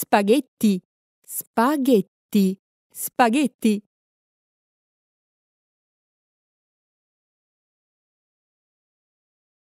Spaghetti, spaghetti, spaghetti.